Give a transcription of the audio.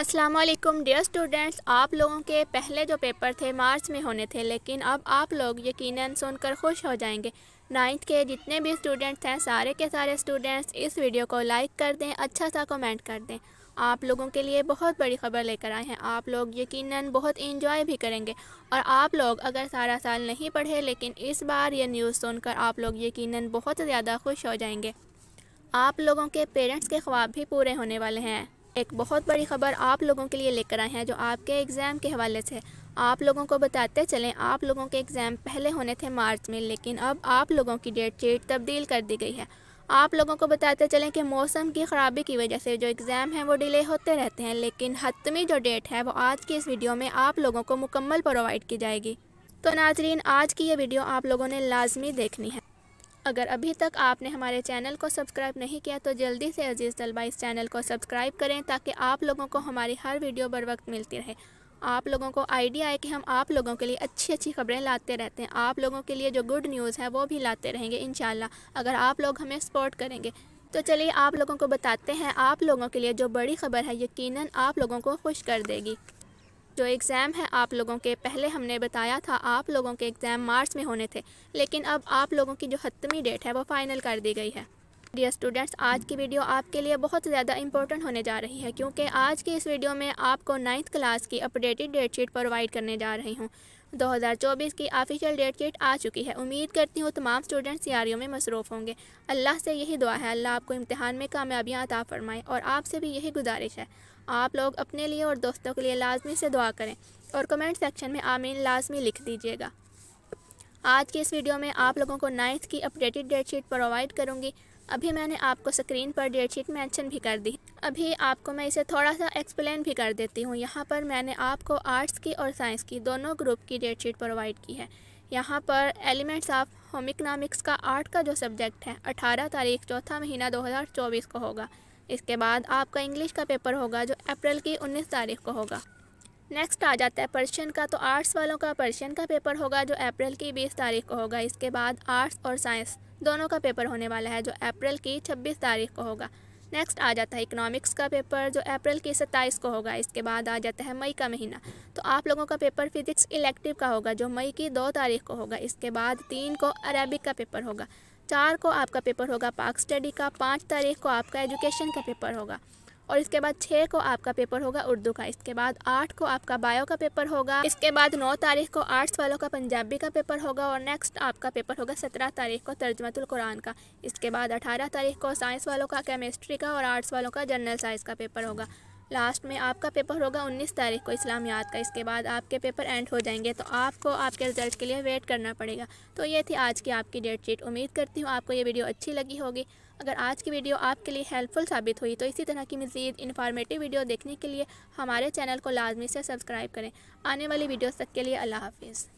अस्सलाम वालेकुम dear students आप लोगों के पहले जो पेपर थे मार्च में होने थे लेकिन अब आप लोग यकीनन सुनकर खुश हो जाएंगे नाइन्थ के जितने भी स्टूडेंट्स हैं सारे के सारे स्टूडेंट्स इस वीडियो को लाइक कर दें अच्छा सा कमेंट कर दें आप लोगों के लिए बहुत बड़ी खबर लेकर आए हैं आप लोग यकीनन बहुत इन्जॉय भी करेंगे और आप लोग अगर सारा साल नहीं पढ़े लेकिन इस बार ये न्यूज़ सुनकर आप लोग यकीनन बहुत ज़्यादा खुश हो जाएंगे आप लोगों के पेरेंट्स के ख्वाब भी पूरे होने वाले हैं एक बहुत बड़ी खबर आप लोगों के लिए लेकर आए हैं जो आपके एग्ज़ाम के हवाले से आप लोगों को बताते चलें आप लोगों के एग्ज़ाम पहले होने थे मार्च में लेकिन अब आप लोगों की डेट शीट तब्दील कर दी गई है आप लोगों को बताते चलें कि मौसम की ख़राबी की वजह से जो एग्ज़ाम हैं वो डिले होते रहते हैं लेकिन हतमी जो डेट है वो आज की इस वीडियो में आप लोगों को मुकम्मल प्रोवाइड की जाएगी तो नाजरीन आज की ये वीडियो आप लोगों ने लाजमी देखनी है अगर अभी तक आपने हमारे चैनल को सब्सक्राइब नहीं किया तो जल्दी से अजीज़ तलबा इस चैनल को सब्सक्राइब करें ताकि आप लोगों को हमारी हर वीडियो बर वक्त मिलती रहे आप लोगों को आइडिया है कि हम आप लोगों के लिए अच्छी अच्छी खबरें लाते रहते हैं आप लोगों के लिए जो गुड न्यूज़ है वो भी लाते रहेंगे इन अगर आप लोग हमें सपोर्ट करेंगे तो चलिए आप लोगों को बताते हैं आप लोगों के लिए जो बड़ी खबर है यकीनन आप लोगों को खुश कर देगी जो एग्ज़ाम है आप लोगों के पहले हमने बताया था आप लोगों के एग्ज़ाम मार्च में होने थे लेकिन अब आप लोगों की जो हतमी डेट है वो फ़ाइनल कर दी गई है डियर स्टूडेंट्स आज की वीडियो आपके लिए बहुत ज़्यादा इंपॉर्टेंट होने जा रही है क्योंकि आज की इस वीडियो में आपको नाइन्थ क्लास की अपडेटेड डेट शीट प्रोवाइड करने जा रही हूँ 2024 की ऑफिशियल डेट शीट आ चुकी है उम्मीद करती हूँ तमाम स्टूडेंट्स तैयारियों में मसरूफ़ होंगे अल्लाह से यही दुआ है अल्लाह आपको इम्तहान में कामयाबियाँ अता फरमाएँ और आपसे भी यही गुजारिश है आप लोग अपने लिए और दोस्तों के लिए लाजमी से दुआ करें और कमेंट सेक्शन में आमीन लाजमी लिख दीजिएगा आज के इस वीडियो में आप लोगों को नाइन्थ की अपडेटेड डेट शीट प्रोवाइड करूँगी अभी मैंने आपको स्क्रीन पर डेट शीट मैंशन भी कर दी अभी आपको मैं इसे थोड़ा सा एक्सप्लेन भी कर देती हूँ यहाँ पर मैंने आपको आर्ट्स की और साइंस की दोनों ग्रुप की डेट शीट प्रोवाइड की है यहाँ पर एलिमेंट्स ऑफ होम इकनॉमिक्स का आर्ट का जो सब्जेक्ट है 18 तारीख चौथा महीना 2024 को होगा इसके बाद आपका इंग्लिश का पेपर होगा जो अप्रैल की उन्नीस तारीख को होगा नेक्स्ट आ जाता है पर्शियन का तो आर्ट्स वालों का पर्शियन का पेपर होगा जो अप्रैल की बीस तारीख को होगा इसके बाद आर्ट्स और साइंस दोनों का पेपर होने वाला है जो अप्रैल की छब्बीस तारीख को होगा नेक्स्ट आ जाता है इकोनॉमिक्स का पेपर जो अप्रैल की सत्ताईस को होगा इसके बाद आ जाता है मई का महीना तो आप लोगों का पेपर फिजिक्स इलेक्टिव का होगा जो मई की दो तारीख को होगा इसके बाद तीन को अरेबिक का पेपर होगा चार को आपका पेपर होगा पार्क स्टडी का पाँच तारीख को आपका एजुकेशन का पेपर होगा और इसके बाद छः को आपका पेपर होगा उर्दू का इसके बाद आठ को आपका बायो का पेपर होगा इसके बाद नौ तारीख को आर्ट्स वालों का पंजाबी का पेपर होगा और नेक्स्ट आपका पेपर होगा सत्रह तारीख को तर्जमतुल कुरान का इसके बाद अठारह तारीख को साइंस वालों का केमिस्ट्री का और आर्ट्स वालों का जनरल साइंस का पेपर होगा लास्ट में आपका पेपर होगा 19 तारीख को इस्लामियात का इसके बाद आपके पेपर एंड हो जाएंगे तो आपको आपके रिजल्ट के लिए वेट करना पड़ेगा तो ये थी आज की आपकी डेट शीट उम्मीद करती हूँ आपको ये वीडियो अच्छी लगी होगी अगर आज की वीडियो आपके लिए हेल्पफुल साबित हुई तो इसी तरह की मज़ीद इन्फॉर्मेटिव वीडियो देखने के लिए हमारे चैनल को लाजमी से सब्सक्राइब करें आने वाली वीडियोज़ तक के लिए अल्लाह हाफिज़